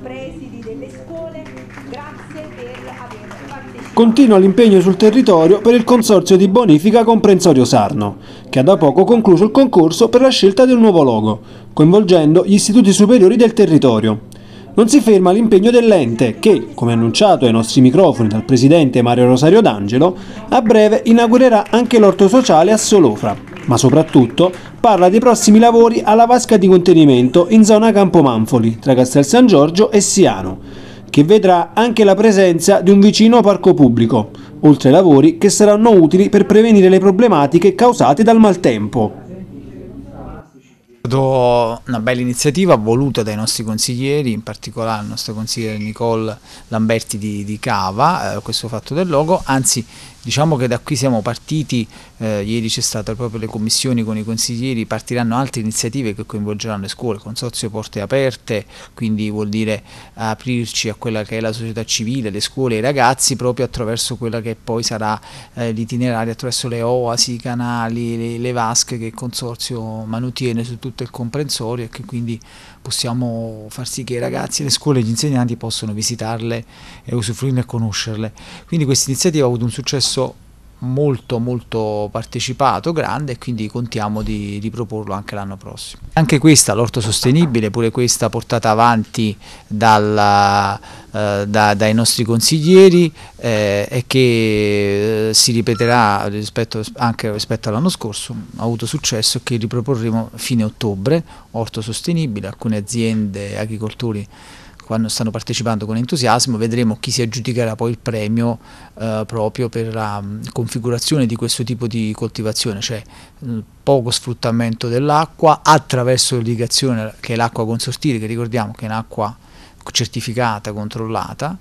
presidi delle scuole, grazie per aver partecipato. Continua l'impegno sul territorio per il Consorzio di Bonifica Comprensorio Sarno, che ha da poco concluso il concorso per la scelta del nuovo logo, coinvolgendo gli istituti superiori del territorio. Non si ferma l'impegno dell'ente che, come annunciato ai nostri microfoni dal presidente Mario Rosario D'Angelo, a breve inaugurerà anche l'orto sociale a Solofra ma soprattutto parla dei prossimi lavori alla vasca di contenimento in zona Campo Manfoli, tra Castel San Giorgio e Siano, che vedrà anche la presenza di un vicino parco pubblico, oltre ai lavori che saranno utili per prevenire le problematiche causate dal maltempo stata una bella iniziativa voluta dai nostri consiglieri, in particolare il nostro consigliere Nicole Lamberti di, di Cava, eh, questo fatto del logo, anzi diciamo che da qui siamo partiti, eh, ieri c'è stata proprio le commissioni con i consiglieri, partiranno altre iniziative che coinvolgeranno le scuole, il consorzio porte aperte, quindi vuol dire aprirci a quella che è la società civile, le scuole e i ragazzi proprio attraverso quella che poi sarà eh, l'itinerario, attraverso le oasi, i canali, le, le vasche che il consorzio manutiene su tutto tutto il comprensorio e che quindi possiamo far sì che i ragazzi, le scuole e gli insegnanti possano visitarle e usufruirne e conoscerle. Quindi questa iniziativa ha avuto un successo molto molto partecipato, grande e quindi contiamo di riproporlo anche l'anno prossimo. Anche questa, l'orto sostenibile, pure questa portata avanti dalla, eh, da, dai nostri consiglieri eh, che eh, si ripeterà rispetto, anche rispetto all'anno scorso, ha avuto successo e che riproporremo fine ottobre, orto sostenibile, alcune aziende, agricoltori quando stanno partecipando con entusiasmo, vedremo chi si aggiudicherà poi il premio eh, proprio per la mm, configurazione di questo tipo di coltivazione, cioè mm, poco sfruttamento dell'acqua attraverso l'irrigazione che è l'acqua consortile, che ricordiamo che è un'acqua certificata, controllata,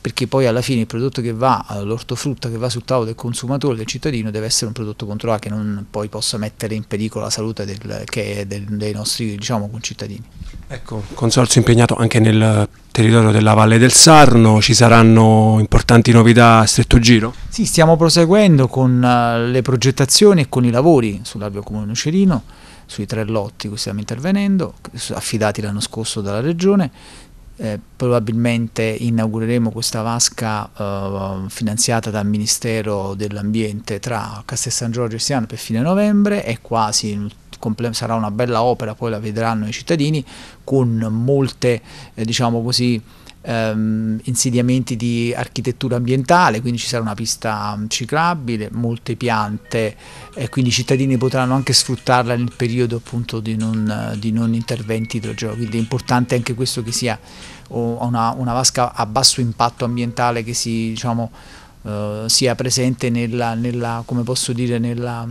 perché poi alla fine il prodotto che va all'ortofrutta, eh, che va sul tavolo del consumatore, del cittadino, deve essere un prodotto controllato che non poi possa mettere in pericolo la salute del, del, dei nostri diciamo, concittadini. Ecco, consorzio impegnato anche nel territorio della Valle del Sarno, ci saranno importanti novità a stretto giro? Sì, stiamo proseguendo con eh, le progettazioni e con i lavori sull'albero comune Nucerino, sui tre lotti cui stiamo intervenendo, affidati l'anno scorso dalla Regione. Eh, probabilmente inaugureremo questa vasca eh, finanziata dal Ministero dell'Ambiente tra Castel San Giorgio e Siano per fine novembre, è quasi sarà una bella opera, poi la vedranno i cittadini, con molte, eh, diciamo così, ehm, insediamenti di architettura ambientale, quindi ci sarà una pista ciclabile, molte piante, eh, quindi i cittadini potranno anche sfruttarla nel periodo appunto di non, di non interventi idrogeologici, quindi è importante anche questo che sia una, una vasca a basso impatto ambientale che si, diciamo, eh, sia presente nella, nella come posso dire, nella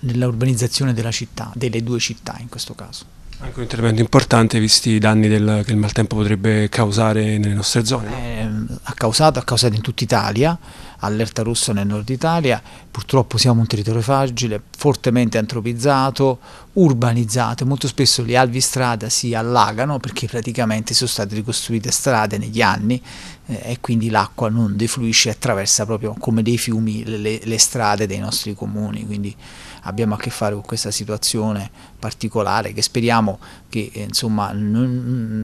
nella urbanizzazione della città, delle due città in questo caso. Anche un intervento importante visti i danni del, che il maltempo potrebbe causare nelle nostre zone. Eh, ha causato, ha causato in tutta Italia, allerta rossa nel nord Italia, purtroppo siamo un territorio fragile, fortemente antropizzato, urbanizzato, molto spesso le alvi strada si allagano perché praticamente sono state ricostruite strade negli anni eh, e quindi l'acqua non defluisce, e attraversa proprio come dei fiumi le, le strade dei nostri comuni, quindi abbiamo a che fare con questa situazione particolare che speriamo che eh, insomma non,